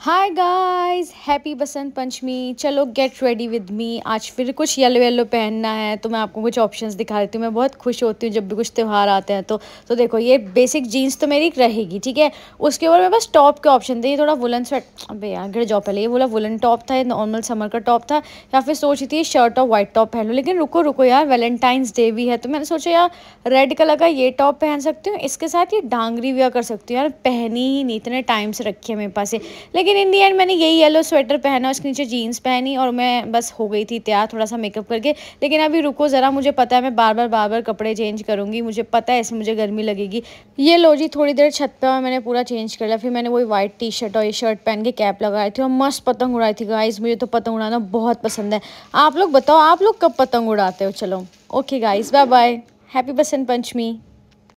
hi guys happy Basant पंचमी चलो get ready with me आज फिर कुछ येलो येलो पहनना है तो मैं आपको कुछ ऑप्शंस दिखा देती हूँ मैं बहुत खुश होती हूँ जब भी कुछ त्यौहार आते हैं तो तो देखो ये बेसिक जीन्स तो मेरी रहेगी ठीक है उसके ऊपर मेरे पास टॉप के ऑप्शन थे ये थोड़ा वुलन स्वेट अब यार गिर जाओ पहले ये बोला वुलन टॉप था ये नॉर्मल समर का टॉप था या फिर सोच थी शर्ट और वाइट टॉप पहन लो लेकिन रुको रुको यार वैलेंटाइंस डे भी है तो मैंने सोचा यार रेड कलर का ये टॉप पहन सकती हूँ इसके साथ ये डांगरी वियर कर सकती हूँ यार पहनी ही नहीं इतने टाइम से रखी है मेरे पास ये लेकिन इन दी एंड मैंने यही येलो स्वेटर पहना उसके नीचे जीन्स पहनी और मैं बस हो गई थी तैयार थोड़ा सा मेकअप करके लेकिन अभी रुको ज़रा मुझे पता है मैं बार बार बार बार कपड़े चेंज करूँगी मुझे पता है इसमें मुझे गर्मी लगेगी ये लो जी थोड़ी देर छत पर मैंने पूरा चेंज कर लिया फिर मैंने वही वाइट टी शर्ट और ये शर्ट पहन के कैप लगाई थी और मस्त पतंग उड़ाई थी गाइज मुझे तो पतंग उड़ाना बहुत पसंद है आप लोग बताओ आप लोग कब पतंग उड़ाते हो चलो okay guys bye bye happy Basant पंचमी